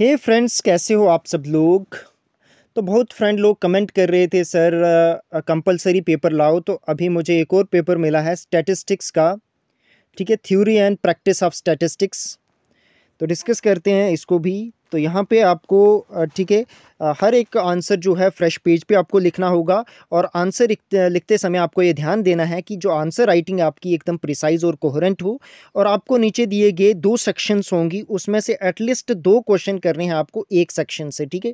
हे hey friends कैसे हो आप सब लोग तो बहुत फ्रेंड लोग कमेंट कर रहे थे सर कंपलसरी पेपर लाओ तो अभी मुझे एक और पेपर मिला है स्टैटिस्टिक्स का ठीक है theory and practice of statistics तो डिस्कस करते हैं इसको भी तो यहाँ पे आपको ठीक है हर एक आंसर जो है फ्रेश पेज पे आपको लिखना होगा और आंसर लिखते समय आपको ये ध्यान देना है कि जो आंसर राइटिंग आपकी एकदम प्रिसाइज और कोहरेंट हो और आपको नीचे दिए गए दो सेक्शंस होंगी उसमें से एटलीस्ट दो क्वेश्चन करने हैं आपको एक सेक्शन से ठीक है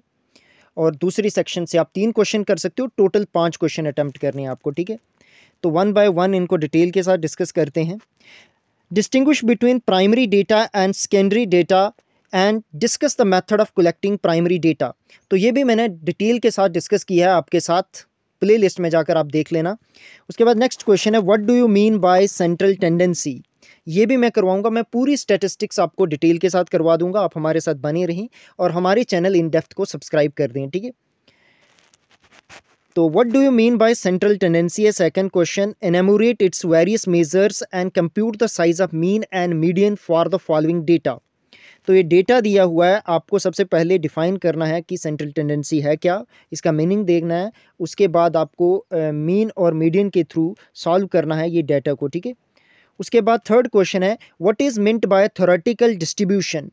और दूसरी सेक्शन से आप तीन क्वेश्चन कर सकते हो टोटल पाँच क्वेश्चन अटैम्प्ट करने हैं आपको ठीक है तो वन बाय वन इनको डिटेल के साथ डिस्कस करते हैं distinguish between primary data and secondary data and discuss the method of collecting primary data तो ये भी मैंने डिटेल के साथ डिस्कस किया है आपके साथ प्ले लिस्ट में जाकर आप देख लेना उसके बाद नेक्स्ट क्वेश्चन है what do you mean by central tendency ये भी मैं करवाऊंगा मैं पूरी स्टेटिस्टिक्स आपको डिटेल के साथ करवा दूंगा आप हमारे साथ बने रहें और हमारे चैनल इन डेफ्थ को सब्सक्राइब कर दें ठीक है तो what do you mean by central tendency है second question enumerate its various measures and compute the size of mean and median for the following data तो ये डेटा दिया हुआ है आपको सबसे पहले डिफ़ाइन करना है कि सेंट्रल टेंडेंसी है क्या इसका मीनिंग देखना है उसके बाद आपको मीन और मीडियन के थ्रू सॉल्व करना है ये डेटा को ठीक है उसके बाद थर्ड क्वेश्चन है what is meant by theoretical distribution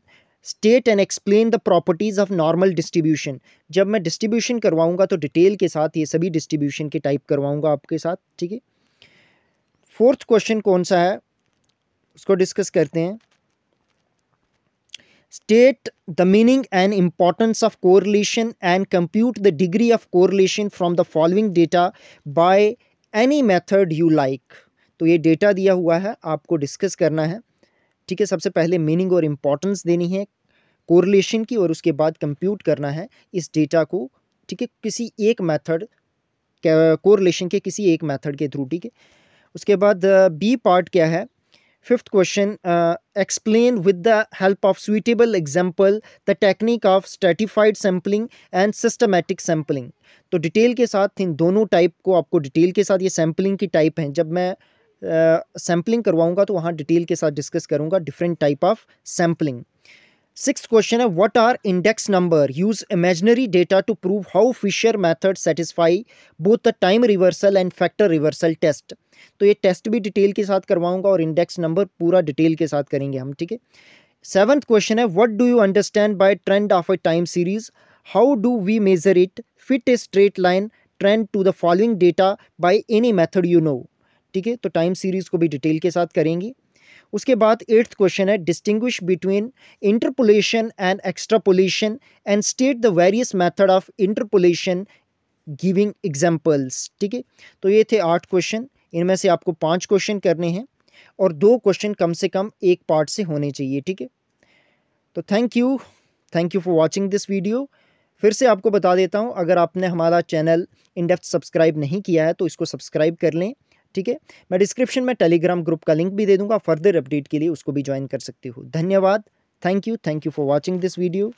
state and explain the properties of normal distribution जब मैं डिस्ट्रीब्यूशन करवाऊंगा तो डिटेल के साथ ये सभी डिस्ट्रीब्यूशन के टाइप करवाऊंगा आपके साथ ठीक है फोर्थ क्वेश्चन कौन सा है उसको डिस्कस करते हैं state the meaning and importance of correlation and compute the degree of correlation from the following data by any method you like तो ये डेटा दिया हुआ है आपको डिस्कस करना है ठीक है सबसे पहले मीनिंग और इम्पोर्टेंस देनी है कोरिलेशन की और उसके बाद कंप्यूट करना है इस डेटा को ठीक है किसी एक मेथड कोरिलेशन के किसी एक मेथड के थ्रू ठीक है उसके बाद बी पार्ट क्या है Fifth question, uh, explain with the help of suitable example the technique of stratified sampling and systematic sampling. तो डिटेल के साथ इन दोनों टाइप को आपको डिटेल के साथ ये सैम्पलिंग की टाइप हैं जब मैं सैम्पलिंग uh, करवाऊंगा तो वहाँ डिटेल के साथ डिस्कस करूँगा different type of sampling six question है what are index number use imaginary data to prove how Fisher method satisfy both the time reversal and factor reversal test तो ये test भी डिटेल के साथ करवाऊंगा और इंडेक्स नंबर पूरा detail के साथ करेंगे हम ठीक है सेवन्थ क्वेश्चन है what do you understand by trend of a time series how do we measure it fit a straight line trend to the following data by any method you know ठीक है तो time series को भी detail के साथ करेंगी उसके बाद एट्थ क्वेश्चन है distinguish between interpolation and extrapolation and state the various method of interpolation giving examples ठीक है तो ये थे आठ क्वेश्चन इनमें से आपको पांच क्वेश्चन करने हैं और दो क्वेश्चन कम से कम एक पार्ट से होने चाहिए ठीक है तो thank you thank you for watching this video फिर से आपको बता देता हूँ अगर आपने हमारा चैनल इनडेप्थ सब्सक्राइब नहीं किया है तो इसको सब्सक्राइब कर लें ठीक है मैं डिस्क्रिप्शन में टेलीग्राम ग्रुप का लिंक भी दे दूंगा फर्दर अपडेट के लिए उसको भी ज्वाइन कर सकते हो धन्यवाद thank you thank you for watching this video